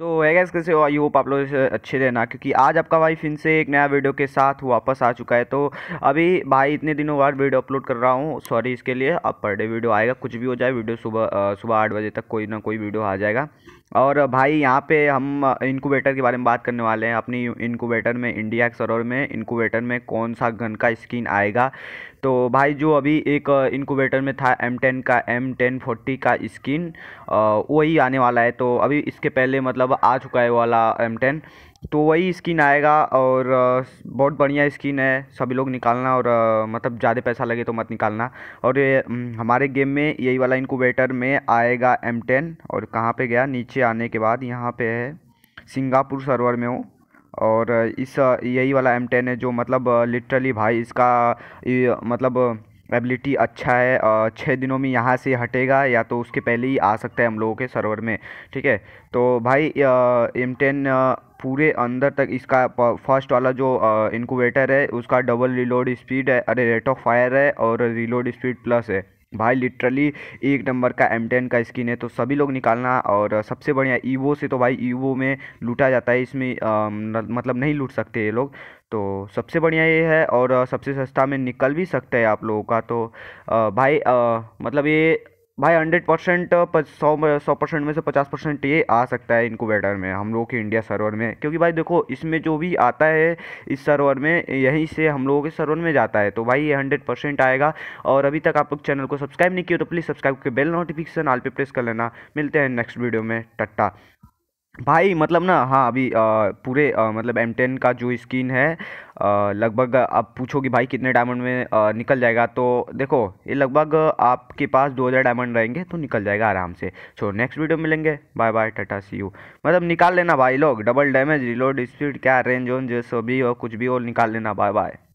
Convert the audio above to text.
तो है कैसे आई होप आप लोग अच्छे रहना क्योंकि आज आपका भाई फिर से एक नया वीडियो के साथ वापस आ चुका है तो अभी भाई इतने दिनों बाद वीडियो अपलोड कर रहा हूँ सॉरी इसके लिए अब पर डे वीडियो आएगा कुछ भी हो जाए वीडियो सुबह सुबह आठ बजे तक कोई ना कोई वीडियो आ जाएगा और भाई यहाँ पे हम इनक्यूबेटर के बारे में बात करने वाले हैं अपनी इनक्यूबेटर में इंडिया के सरोवर में इनकोवेटर में कौन सा गन का स्किन आएगा तो भाई जो अभी एक इनक्यूबेटर में था एम टेन का एम टेन का स्किन वही आने वाला है तो अभी इसके पहले मतलब आ चुका है वाला एम टेन तो वही स्किन आएगा और बहुत बढ़िया स्किन है सभी लोग निकालना और मतलब ज़्यादा पैसा लगे तो मत निकालना और ये हमारे गेम में यही वाला इनक्यूबेटर में आएगा एम टेन और कहाँ पे गया नीचे आने के बाद यहाँ पे है सिंगापुर सर्वर में हूँ और इस यही वाला एम टेन है जो मतलब लिटरली भाई इसका मतलब एबिलिटी अच्छा है छः दिनों में यहाँ से हटेगा या तो उसके पहले ही आ सकता है हम लोगों के सर्वर में ठीक है तो भाई एम टेन पूरे अंदर तक इसका फर्स्ट वाला जो इनकोवेटर है उसका डबल रिलोड स्पीड है अरे रेट ऑफ फायर है और रिलोड स्पीड प्लस है भाई लिटरली एक नंबर का एम टेन का स्किन है तो सभी लोग निकालना और सबसे बढ़िया ईवो से तो भाई ईवो में लूटा जाता है इसमें आ, न, मतलब नहीं लूट सकते ये लोग तो सबसे बढ़िया ये है और सबसे सस्ता में निकल भी सकता है आप लोगों का तो आ, भाई आ, मतलब ये भाई हंड्रेड परसेंट सौ सौ परसेंट में से पचास परसेंट ये आ सकता है इनकोबेटर में हम लोगों के इंडिया सर्वर में क्योंकि भाई देखो इसमें जो भी आता है इस सर्वर में यहीं से हम लोगों के सर्वर में जाता है तो भाई ये हंड्रेड परसेंट आएगा और अभी तक आप लोग चैनल को सब्सक्राइब नहीं किया तो प्लीज़ सब्सक्राइब करके बेल नोटिफिकेशन आल पे प्रेस कर लेना मिलते हैं नेक्स्ट वीडियो में टट्टा भाई मतलब ना हाँ अभी आ, पूरे आ, मतलब एम टेन का जो स्किन है लगभग आप पूछो कि भाई कितने डायमंड में आ, निकल जाएगा तो देखो ये लगभग आपके पास 2000 डायमंड रहेंगे तो निकल जाएगा आराम से छोड़ो नेक्स्ट वीडियो में मिलेंगे bye bye tata see you मतलब निकाल लेना भाई लोग डबल डैमेज रिलोड स्पीड क्या रेंज ओन जो सभी और कुछ भी और निकाल लेना बाय बाय